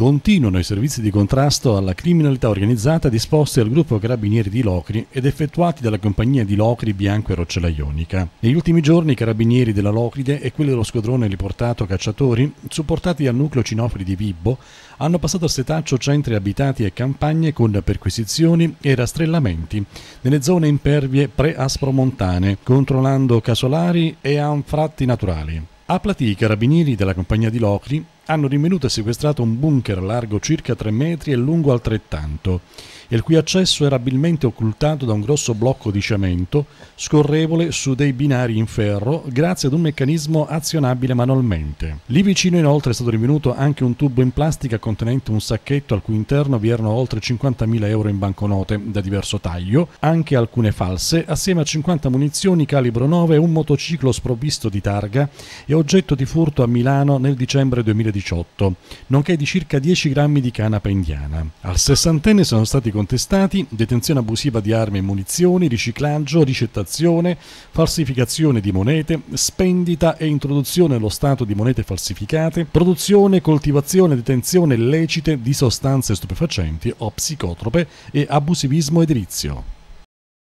Continuano i servizi di contrasto alla criminalità organizzata disposti al gruppo Carabinieri di Locri ed effettuati dalla compagnia di Locri Bianco e Roccella Ionica. Negli ultimi giorni i Carabinieri della Locride e quelli dello squadrone riportato Cacciatori, supportati dal nucleo Cinofili di Vibbo, hanno passato a setaccio centri abitati e campagne con perquisizioni e rastrellamenti nelle zone impervie pre-aspromontane, controllando casolari e anfratti naturali. A Platì i Carabinieri della compagnia di Locri hanno rinvenuto e sequestrato un bunker largo circa 3 metri e lungo altrettanto, il cui accesso era abilmente occultato da un grosso blocco di cemento scorrevole su dei binari in ferro grazie ad un meccanismo azionabile manualmente. Lì vicino inoltre è stato rinvenuto anche un tubo in plastica contenente un sacchetto al cui interno vi erano oltre 50.000 euro in banconote da diverso taglio, anche alcune false, assieme a 50 munizioni calibro 9 un motociclo sprovvisto di targa e oggetto di furto a Milano nel dicembre 2019 2018, nonché di circa 10 grammi di canapa indiana. Al sessantenne sono stati contestati detenzione abusiva di armi e munizioni, riciclaggio, ricettazione, falsificazione di monete, spendita e introduzione allo stato di monete falsificate, produzione, coltivazione e detenzione illecite di sostanze stupefacenti o psicotrope e abusivismo edilizio.